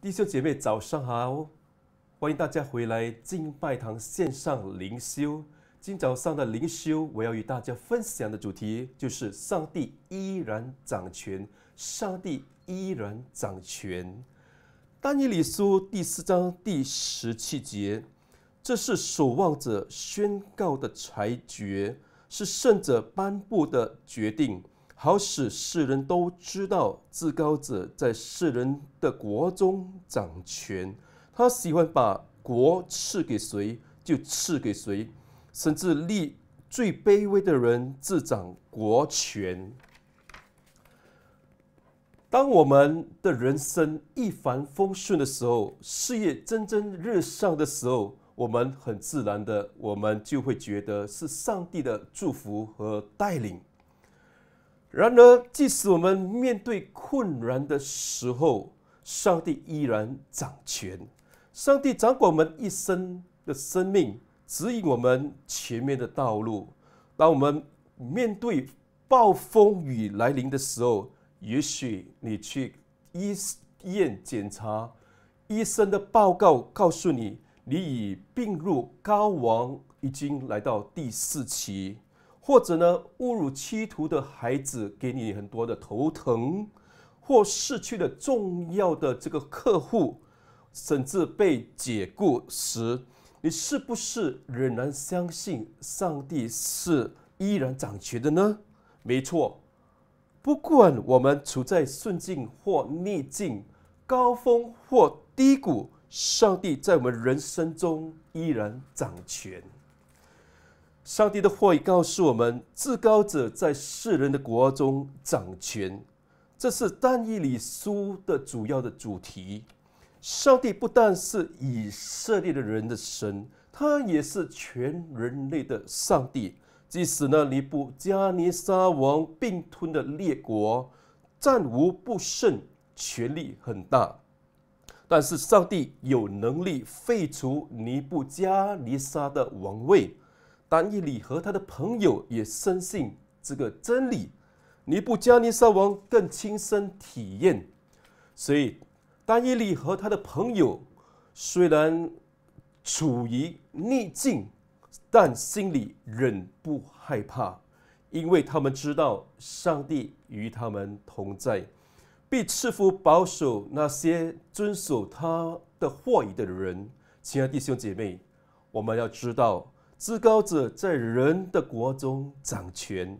弟兄姐妹，早上好！欢迎大家回来进拜堂线上灵修。今早上的灵修，我要与大家分享的主题就是“上帝依然掌权，上帝依然掌权”。丹尼里书第四章第十七节，这是守望者宣告的裁决，是圣者颁布的决定。好使世人都知道至高者在世人的国中掌权，他喜欢把国赐给谁就赐给谁，甚至立最卑微的人自掌国权。当我们的人生一帆风顺的时候，事业蒸蒸日上的时候，我们很自然的，我们就会觉得是上帝的祝福和带领。然而，即使我们面对困难的时候，上帝依然掌权。上帝掌管我们一生的生命，指引我们前面的道路。当我们面对暴风雨来临的时候，也许你去医院检查，医生的报告告诉你，你已病入膏肓，已经来到第四期。或者呢，误入歧途的孩子给你很多的头疼，或失去了重要的这个客户，甚至被解雇时，你是不是仍然相信上帝是依然掌权的呢？没错，不管我们处在顺境或逆境，高峰或低谷，上帝在我们人生中依然掌权。上帝的话已告诉我们，至高者在世人的国中掌权，这是但以理书的主要的主题。上帝不但是以色列的人的神，他也是全人类的上帝。即使呢，尼布加尼沙王并吞的列国，战无不胜，权力很大，但是上帝有能力废除尼布加尼沙的王位。丹以利和他的朋友也深信这个真理，尼布加尼撒王更亲身体验。所以，丹以利和他的朋友虽然处于逆境，但心里仍不害怕，因为他们知道上帝与他们同在，并赐福保守那些遵守他的话语的人。亲爱的弟兄姐妹，我们要知道。至高者在人的国中掌权，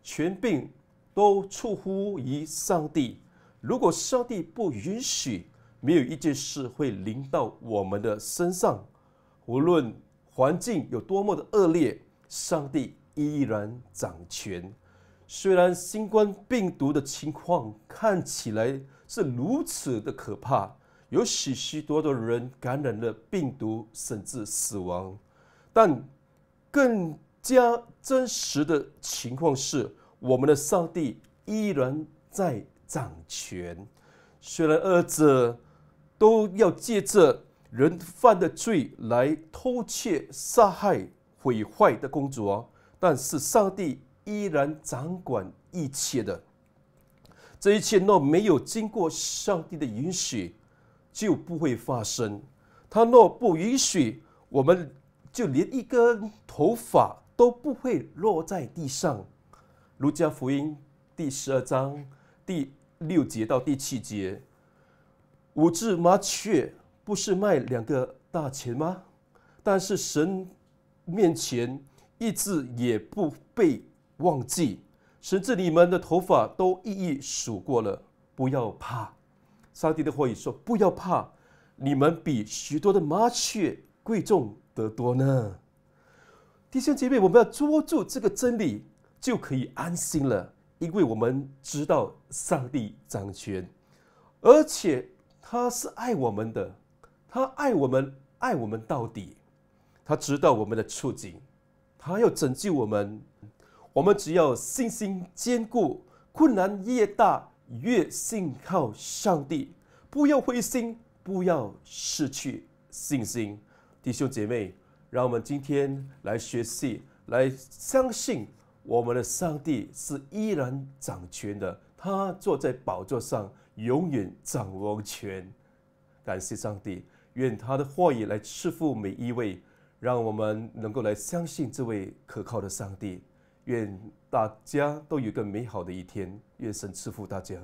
权柄都出乎于上帝。如果上帝不允许，没有一件事会临到我们的身上。无论环境有多么的恶劣，上帝依然掌权。虽然新冠病毒的情况看起来是如此的可怕，有许许多多人感染了病毒，甚至死亡，但。更加真实的情况是，我们的上帝依然在掌权。虽然二者都要借着人犯的罪来偷窃、杀害、毁坏的公主但是上帝依然掌管一切的。这一切若没有经过上帝的允许，就不会发生。他若不允许我们。就连一根头发都不会落在地上，《儒家福音》第十二章第六节到第七节。五只麻雀不是卖两个大钱吗？但是神面前一只也不被忘记，甚至你们的头发都一一数过了。不要怕，上帝的话语说：“不要怕，你们比许多的麻雀。”贵重得多呢。弟兄姐妹，我们要捉住这个真理，就可以安心了，因为我们知道上帝掌权，而且他是爱我们的，他爱我们，爱我们到底。他知道我们的处境，他要拯救我们。我们只要信心坚固，困难越大越信靠上帝，不要灰心，不要失去信心。弟兄姐妹，让我们今天来学习，来相信我们的上帝是依然掌权的。他坐在宝座上，永远掌握权。感谢上帝，愿他的话语来赐福每一位，让我们能够来相信这位可靠的上帝。愿大家都有个美好的一天。愿神赐福大家。